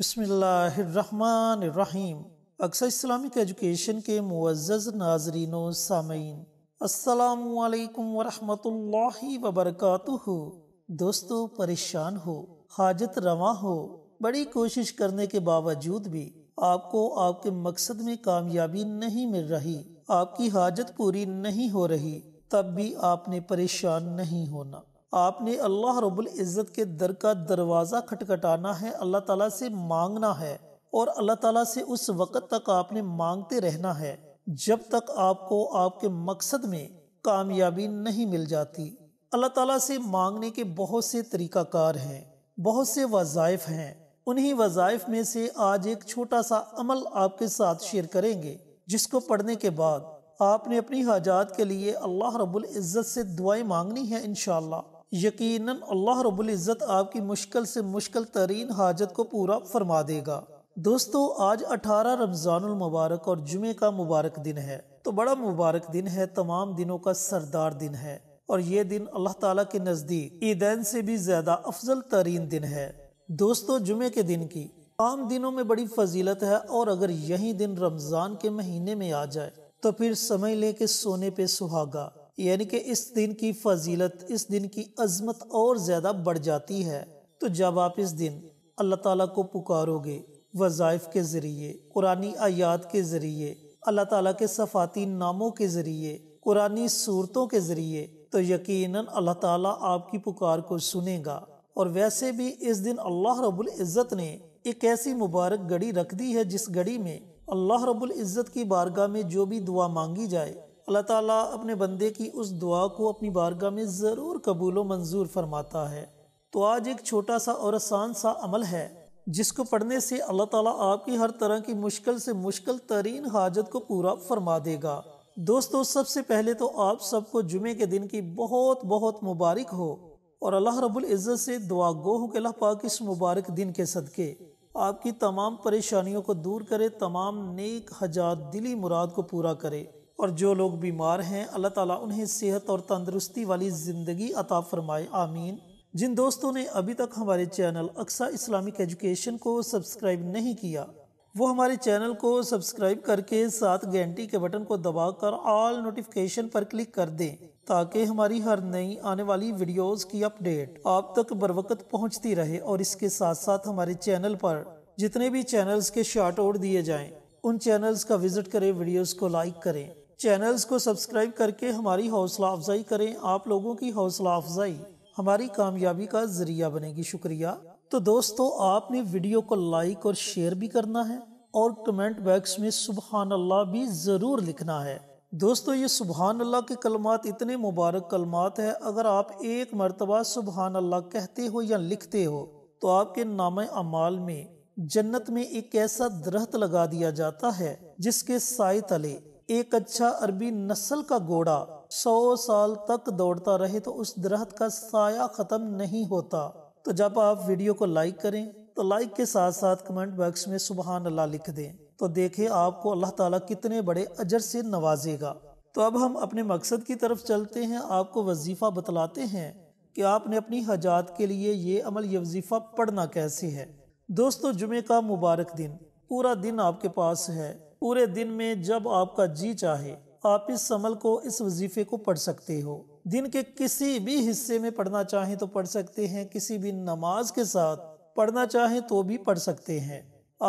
बसमीम अक्सर Islamic education के मुज्ज़ नाजरीन सामीन असलकम वरहमल वबरक दोस्तों परेशान हो हाजत रवा हो बड़ी कोशिश करने के बावजूद भी आपको आपके मकसद में कामयाबी नहीं मिल रही आपकी हाजत पूरी नहीं हो रही तब भी आपने परेशान नहीं होना आपने अल्लाह रब्बुल इज़्ज़त के दर का दरवाज़ा खटखटाना है अल्लाह ताला से मांगना है और अल्लाह ताला से उस वक़्त तक आपने मांगते रहना है जब तक आपको आपके मकसद में कामयाबी नहीं मिल जाती अल्लाह ताला से मांगने के बहुत से तरीक़ाकार हैं बहुत से वज़ाइफ़ हैं उन्हीं वज़ाइफ़ में से आज एक छोटा सा अमल आपके साथ शेयर करेंगे जिसको पढ़ने के बाद आपने अपनी हाजात के लिए अल्लाह रब्बुल इज़्ज़त से दुआएं मांगनी है इनशाला यकीनन अल्लाह रबुल्ज़त आपकी मुश्किल से मुश्किल तरीन हाजत को पूरा फरमा देगा दोस्तों आज 18 रमज़ानुल मुबारक और जुमे का मुबारक दिन है तो बड़ा मुबारक दिन है तमाम दिनों का सरदार दिन है और ये दिन अल्लाह ताला के नज़दीक ईदैन से भी ज़्यादा अफजल तरीन दिन है दोस्तों जुमे के दिन की आम दिनों में बड़ी फजीलत है और अगर यही दिन रमज़ान के महीने में आ जाए तो फिर समय लेके सोने पे सुहागा यानी कि इस दिन की फजीलत इस दिन की अजमत और ज़्यादा बढ़ जाती है तो जब आप इस दिन अल्लाह ताला को पुकारोगे वज़ाइफ के ज़रिए कुरानी आयात के ज़रिए अल्लाह ताला के सफ़ाती नामों के ज़रिए कुरानी सूरतों के ज़रिए तो यकीनन अल्लाह ताला आपकी पुकार को सुनेगा और वैसे भी इस दिन अल्लाह रब्बुल इज़्ज़त ने एक ऐसी मुबारक घड़ी रख दी है जिस घड़ी में अल्लाह रब्बुल इज़्ज़त की बारगाह में जो भी दुआ मांगी जाए अल्लाह ताला अपने बंदे की उस दुआ को अपनी बारगाह में ज़रूर कबूल मंजूर फरमाता है तो आज एक छोटा सा और आसान सा अमल है जिसको पढ़ने से अल्लाह ताला आपकी हर तरह की मुश्किल से मुश्किल तरीन हाजत को पूरा फरमा देगा दोस्तों सबसे पहले तो आप सबको जुमे के दिन की बहुत बहुत मुबारक हो और अल्लाह रब्बुल इज़्ज़त से दुआ गो हो कि अल्लाह पाक इस मुबारक दिन के सदके आपकी तमाम परेशानियों को दूर करे तमाम नेक हजात दिली मुराद को पूरा करे और जो लोग बीमार हैं अल्लाह ताला उन्हें सेहत और तंदरुस्ती वाली ज़िंदगी अता फरमाए आमीन जिन दोस्तों ने अभी तक हमारे चैनल अक्सा इस्लामिक एजुकेशन को सब्सक्राइब नहीं किया वो हमारे चैनल को सब्सक्राइब करके साथ घंटी के बटन को दबाकर ऑल नोटिफिकेशन पर क्लिक कर दें ताकि हमारी हर नई आने वाली वीडियोस की अपडेट आप तक बरवकत पहुंचती पहुँचती रहे और इसके साथ साथ हमारे चैनल पर जितने भी चैनल्स के शॉर्ट ओड दिए जाएं उन चैनल्स का विजिट करें वीडियोस को लाइक करें चैनल्स को सब्सक्राइब करके हमारी हौसला अफजाई करें आप लोगों की हौसला अफजाई हमारी कामयाबी का जरिया बनेगी शुक्रिया तो दोस्तों आपने वीडियो को लाइक और शेयर भी करना है और कमेंट बॉक्स में सुबहान अल्लाह भी ज़रूर लिखना है दोस्तों ये सुबहान अल्लाह के कलमात इतने मुबारक कलमात है अगर आप एक मरतबा सुबहान अल्लाह कहते हो या लिखते हो तो आपके नाम अमाल में जन्नत में एक ऐसा दरख्त लगा दिया जाता है जिसके साय तले एक अच्छा अरबी नस्ल का घोड़ा सौ साल तक दौड़ता रहे तो उस दरख्त का साया खत्म नहीं होता तो जब आप वीडियो को लाइक करें तो लाइक के साथ साथ कमेंट बॉक्स में सुबहान अल्लाह लिख दें तो देखें आपको अल्लाह ताला कितने बड़े अजर से नवाजेगा तो अब हम अपने मकसद की तरफ चलते हैं आपको वजीफ़ा बतलाते हैं कि आपने अपनी हजात के लिए ये अमल ये वजीफ़ा पढ़ना कैसे है दोस्तों जुमे का मुबारक दिन पूरा दिन आपके पास है पूरे दिन में जब आपका जी चाहे आप इस समल को इस वजीफे को पढ़ सकते हो दिन के किसी भी हिस्से में पढ़ना चाहें तो पढ़ सकते हैं किसी भी नमाज के साथ पढ़ना चाहें तो भी पढ़ सकते हैं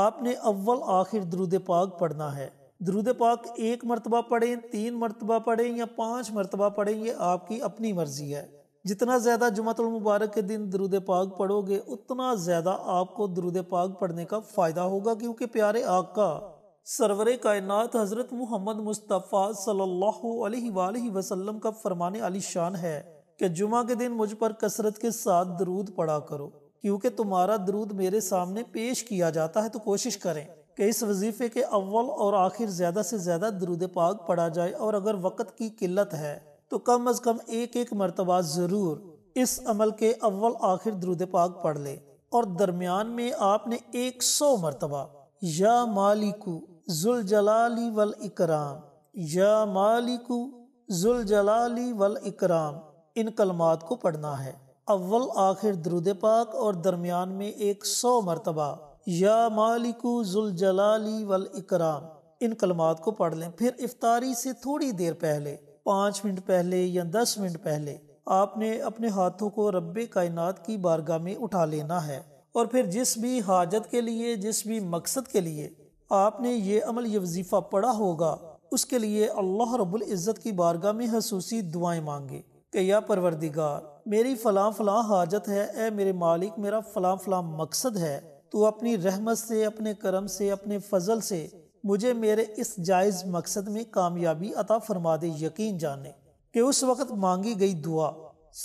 आपने अव्वल आखिर द्रुद पाक पढ़ना है द्रुद पाक एक मरतबा पढ़ें तीन मरतबा पढ़ें या पाँच मरतबा पढ़ें ये आपकी अपनी मर्जी है जितना ज़्यादा जुमतुल मुबारक के दिन द्रुद पाक पढ़ोगे उतना ज़्यादा आपको द्रुद पाक पढ़ने का फ़ायदा होगा क्योंकि प्यारे आका सरवर कायनत हज़रत मोहम्मद मुस्तफ़ा सल्ला अलैहि का फरमान अली शान है कि जुमा के दिन मुझ पर कसरत के साथ दरूद पढ़ा करो क्योंकि तुम्हारा दरूद मेरे सामने पेश किया जाता है तो कोशिश करें कि इस वजीफ़े के अव्वल और आखिर ज़्यादा से ज़्यादा दरूद पाक पढ़ा जाए और अगर वक़्त की किल्लत है तो कम अज़ कम एक एक मरतबा ज़रूर इस अमल के अव्वल आखिर दरूद पाक पढ़ ले और दरमियान में आपने एक सौ मरतबा या मालिकू जुल जुलजलाली वल इकराम या मालिकु जुलजलाली वल इकराम इन कलमात को पढ़ना है अव्वल आखिर दरुद पाक और दरमियान में एक सौ मरतबा या मालिकु जलाली वल इकराम इन कलमात को पढ़ लें फिर इफ्तारी से थोड़ी देर पहले पाँच मिनट पहले या दस मिनट पहले आपने अपने हाथों को रब कायनात की बारगाह में उठा लेना है और फिर जिस भी हाजत के लिए जिस भी मकसद के लिए आपने ये अमल ये वजीफ़ा पढ़ा होगा उसके लिए अल्लाह रब्बुल इज़्ज़त की बारगाह में खसूसी दुआएं मांगे कि या परवरदिगार मेरी फ़लाँ फ़लाँ हाजत है ए मेरे मालिक मेरा फ़लाँ फ़लाँ मकसद है तो अपनी रहमत से अपने करम से अपने फजल से मुझे मेरे इस जायज़ मकसद में कामयाबी अता फरमा दे यकीन जाने कि उस वक़्त मांगी गई दुआ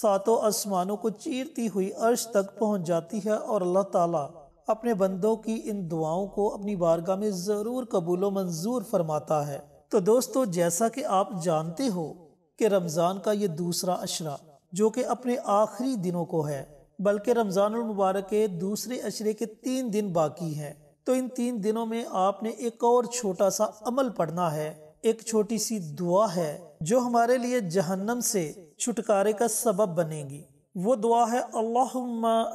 सातों आसमानों को चीरती हुई अर्श तक पहुँच जाती है और अल्लाह ताला अपने बंदों की इन दुआओं को अपनी बारगाह में ज़रूर कबूल मंजूर फरमाता है तो दोस्तों जैसा कि आप जानते हो कि रमज़ान का ये दूसरा अशरा जो कि अपने आखिरी दिनों को है बल्कि रमज़ान मुबारक के दूसरे अशरे के तीन दिन बाकी हैं तो इन तीन दिनों में आपने एक और छोटा सा अमल पढ़ना है एक छोटी सी दुआ है जो हमारे लिए जहन्नम से छुटकारे का सबब बनेगी वो दुआ है अल्लाह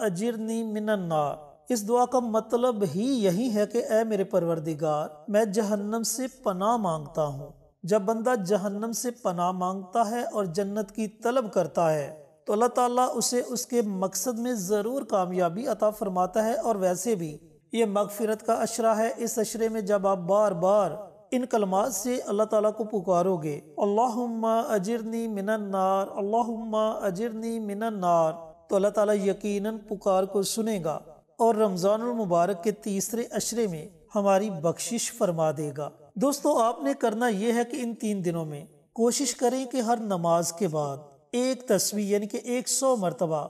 अजिरनी मिनन्नार इस दुआ का मतलब ही यही है कि ए मेरे परवरदिगार मैं जहन्नम से पना मांगता हूँ जब बंदा जहन्नम से पना मांगता है और जन्नत की तलब करता है तो अल्लाह ताला उसे उसके मकसद में ज़रूर कामयाबी अता फरमाता है और वैसे भी ये मगफिरत का अशरा है इस अशरे में जब आप बार बार इन कलमात से अल्लाह ताला को पुकारोगे अल्लाहुम्मा अजरनी नार अल्लाहुम्मा अजरनी नार तो अल्लाह ताला यकीनन पुकार को सुनेगा और रमज़ान मुबारक के तीसरे अशरे में हमारी बख्शिश फरमा देगा दोस्तों आपने करना यह है कि इन तीन दिनों में कोशिश करें कि हर नमाज के बाद एक तस्वीर यानी कि एक सौ मरतबा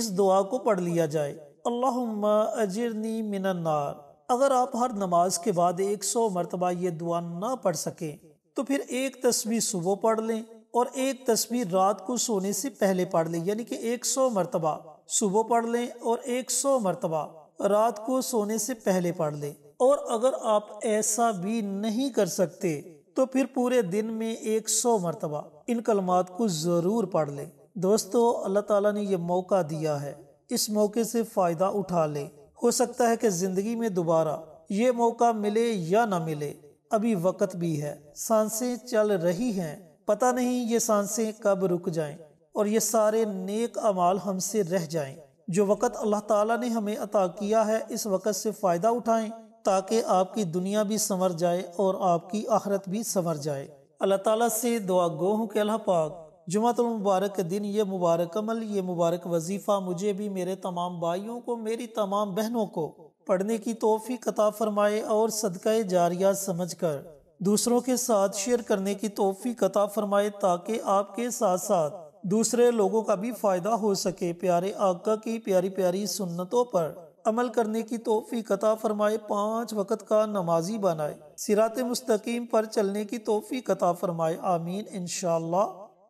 इस दुआ को पढ़ लिया जाए अल्लाह अजरनी मिनन्नार अगर आप हर नमाज के बाद एक सौ मरतबा ये दुआ ना पढ़ सकें तो फिर एक तस्वीर सुबह पढ़ लें और एक तस्वीर रात को सोने से पहले पढ़ लें यानी कि एक सौ मरतबा सुबह पढ़ लें और एक सौ मरतबा रात को सोने से पहले पढ़ लें और अगर आप ऐसा भी नहीं कर सकते तो फिर पूरे दिन में एक सौ मरतबा इन कलमात को ज़रूर पढ़ लें दोस्तों अल्लाह ताला ने यह मौका दिया है इस मौके से फ़ायदा उठा लें हो सकता है कि ज़िंदगी में दोबारा ये मौका मिले या ना मिले अभी वक़्त भी है सांसें चल रही हैं पता नहीं ये सांसें कब रुक जाएं और ये सारे नेक अमाल हमसे रह जाएं जो वक़्त अल्लाह ताला ने हमें अता किया है इस वक़्त से फ़ायदा उठाएं ताकि आपकी दुनिया भी संवर जाए और आपकी आखरत भी संवर जाए अल्लाह ताला से दुआ गो हूँ कि अल्लाह पाक जुमातुल मुबारक के दिन ये मुबारक अमल ये मुबारक वजीफ़ा मुझे भी मेरे तमाम भाइयों को मेरी तमाम बहनों को पढ़ने की तोहफ़ी कता फरमाए और सदका जारिया समझ कर दूसरों के साथ शेयर करने की तोहफ़ी कता फरमाए ताकि आपके साथ साथ दूसरे लोगों का भी फ़ायदा हो सके प्यारे आका की प्यारी प्यारी सुन्नतों पर अमल करने की तोहफी कता फरमाए पाँच वक़्त का नमाजी बनाए सिरात मुस्तकीम पर चलने की तोहफी कता फरमाए आमीन इन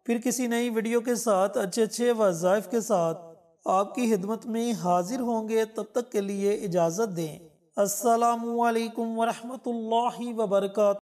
फिर किसी नई वीडियो के साथ अच्छे अच्छे वज़ाइफ के साथ आपकी हिदमत में हाजिर होंगे तब तक के लिए इजाज़त दें असलकम वरहमल वर्का